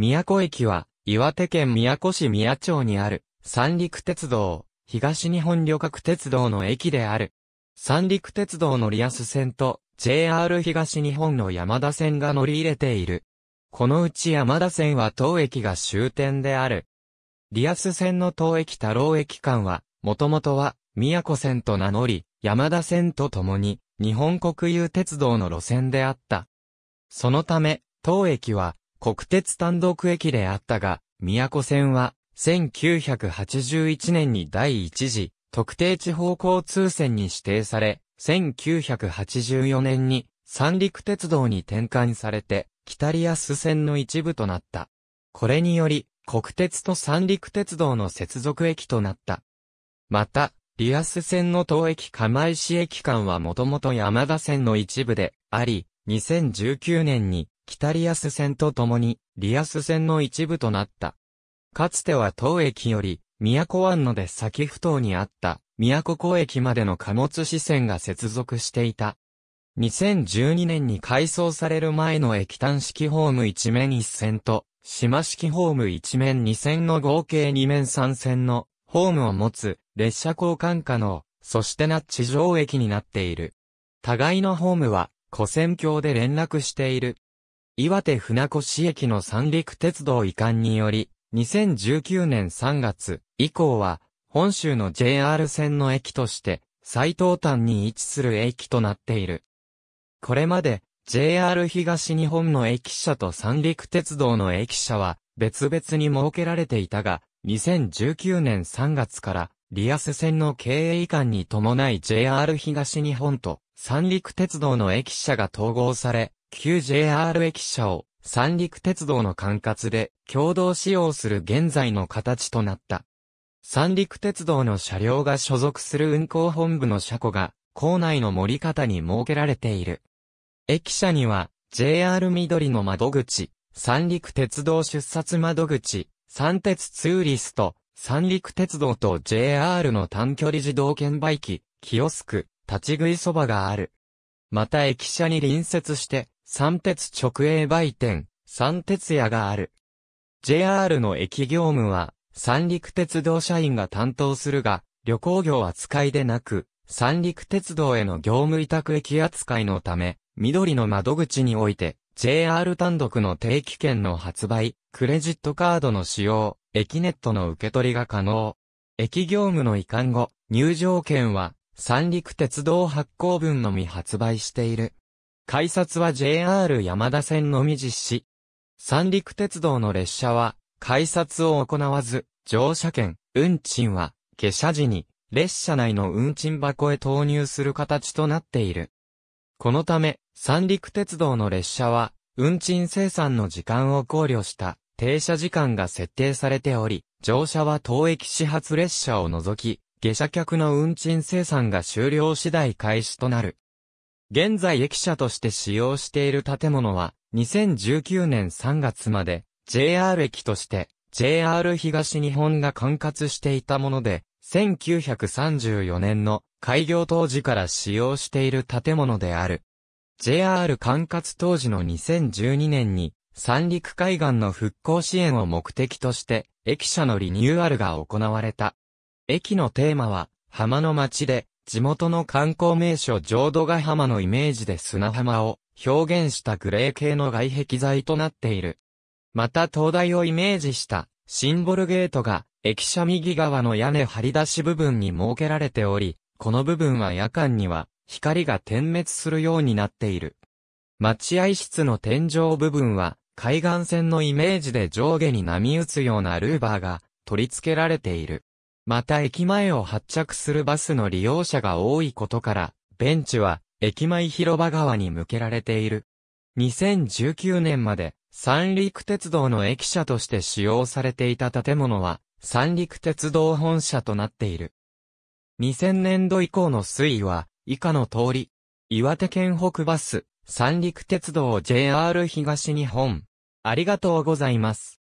宮古駅は、岩手県宮古市宮町にある、三陸鉄道、東日本旅客鉄道の駅である。三陸鉄道のリアス線と、JR 東日本の山田線が乗り入れている。このうち山田線は当駅が終点である。リアス線の当駅太郎駅間は、もともとは、宮古線と名乗り、山田線と共に、日本国有鉄道の路線であった。そのため、当駅は、国鉄単独駅であったが、宮古線は、1981年に第一次、特定地方交通線に指定され、1984年に三陸鉄道に転換されて、北リアス線の一部となった。これにより、国鉄と三陸鉄道の接続駅となった。また、リアス線の当駅釜石駅間はもともと山田線の一部であり、2019年に北リアス線と共に、リアス線の一部となった。かつては当駅より、都湾ので先不当にあった、都港駅までの貨物支線が接続していた。2012年に改装される前の駅単式ホーム一面一線と、島式ホーム一面二線の合計二面三線のホームを持つ列車交換可能、そしてな地上駅になっている。互いのホームは、古線橋で連絡している。岩手船越駅の三陸鉄道移管により、2019年3月以降は、本州の JR 線の駅として、最東端に位置する駅となっている。これまで、JR 東日本の駅舎と三陸鉄道の駅舎は、別々に設けられていたが、2019年3月から、リアス線の経営移管に伴い JR 東日本と三陸鉄道の駅舎が統合され、旧 JR 駅舎を三陸鉄道の管轄で共同使用する現在の形となった。三陸鉄道の車両が所属する運行本部の車庫が構内の森方に設けられている。駅舎には JR 緑の窓口、三陸鉄道出札窓口、三鉄ツーリスト、三陸鉄道と JR の短距離自動券売機、キオスク、立ち食いそばがある。また駅舎に隣接して、三鉄直営売店、三鉄屋がある。JR の駅業務は、三陸鉄道社員が担当するが、旅行業扱いでなく、三陸鉄道への業務委託駅扱いのため、緑の窓口において、JR 単独の定期券の発売、クレジットカードの使用、駅ネットの受け取りが可能。駅業務の移管後、入場券は、三陸鉄道発行分のみ発売している。改札は JR 山田線のみ実施。三陸鉄道の列車は、改札を行わず、乗車券、運賃は、下車時に、列車内の運賃箱へ投入する形となっている。このため、三陸鉄道の列車は、運賃生産の時間を考慮した、停車時間が設定されており、乗車は当駅始発列車を除き、下車客の運賃生産が終了次第開始となる。現在駅舎として使用している建物は、2019年3月まで、JR 駅として、JR 東日本が管轄していたもので、1934年の開業当時から使用している建物である。JR 管轄当時の2012年に、三陸海岸の復興支援を目的として、駅舎のリニューアルが行われた。駅のテーマは、浜の町で、地元の観光名所浄土ヶ浜のイメージで砂浜を表現したグレー系の外壁材となっている。また灯台をイメージしたシンボルゲートが駅舎右側の屋根張り出し部分に設けられており、この部分は夜間には光が点滅するようになっている。待合室の天井部分は海岸線のイメージで上下に波打つようなルーバーが取り付けられている。また駅前を発着するバスの利用者が多いことから、ベンチは駅前広場側に向けられている。2019年まで三陸鉄道の駅舎として使用されていた建物は三陸鉄道本社となっている。2000年度以降の推移は以下の通り、岩手県北バス、三陸鉄道 JR 東日本。ありがとうございます。